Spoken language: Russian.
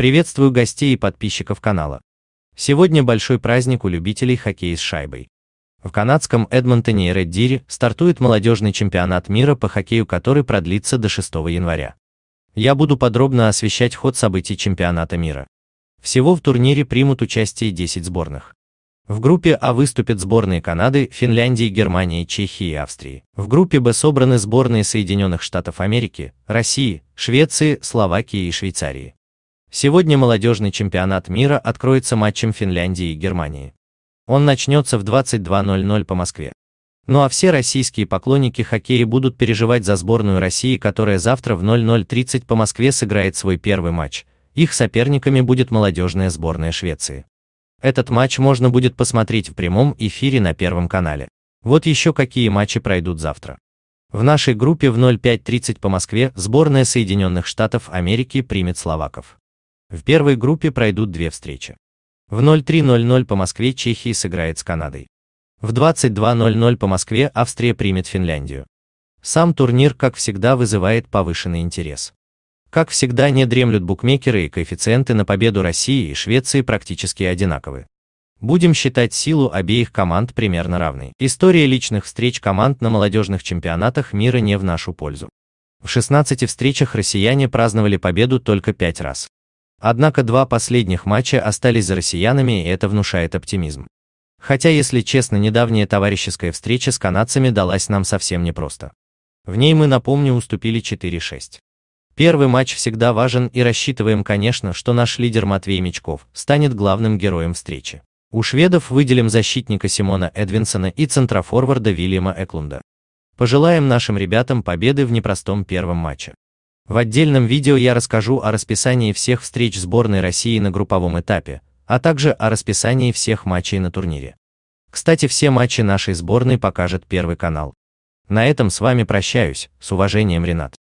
Приветствую гостей и подписчиков канала. Сегодня большой праздник у любителей хоккея с шайбой. В канадском Эдмонтоне и Реддире стартует молодежный чемпионат мира по хоккею, который продлится до 6 января. Я буду подробно освещать ход событий чемпионата мира. Всего в турнире примут участие 10 сборных. В группе А выступят сборные Канады, Финляндии, Германии, Чехии и Австрии. В группе Б собраны сборные Соединенных Штатов Америки, России, Швеции, Словакии и Швейцарии. Сегодня молодежный чемпионат мира откроется матчем Финляндии и Германии. Он начнется в 22.00 по Москве. Ну а все российские поклонники хоккея будут переживать за сборную России, которая завтра в 00.30 по Москве сыграет свой первый матч. Их соперниками будет молодежная сборная Швеции. Этот матч можно будет посмотреть в прямом эфире на Первом канале. Вот еще какие матчи пройдут завтра. В нашей группе в 05.30 по Москве сборная Соединенных Штатов Америки примет словаков. В первой группе пройдут две встречи. В 03.00 по Москве Чехия сыграет с Канадой. В 22.00 по Москве Австрия примет Финляндию. Сам турнир, как всегда, вызывает повышенный интерес. Как всегда, не дремлют букмекеры и коэффициенты на победу России и Швеции практически одинаковы. Будем считать силу обеих команд примерно равной. История личных встреч команд на молодежных чемпионатах мира не в нашу пользу. В 16 встречах россияне праздновали победу только 5 раз. Однако два последних матча остались за россиянами, и это внушает оптимизм. Хотя, если честно, недавняя товарищеская встреча с канадцами далась нам совсем непросто. В ней мы, напомню, уступили 4-6. Первый матч всегда важен и рассчитываем, конечно, что наш лидер Матвей Мечков станет главным героем встречи. У шведов выделим защитника Симона Эдвинсона и центрофорварда Вильяма Эклунда. Пожелаем нашим ребятам победы в непростом первом матче. В отдельном видео я расскажу о расписании всех встреч сборной России на групповом этапе, а также о расписании всех матчей на турнире. Кстати, все матчи нашей сборной покажет Первый канал. На этом с вами прощаюсь, с уважением, Ренат.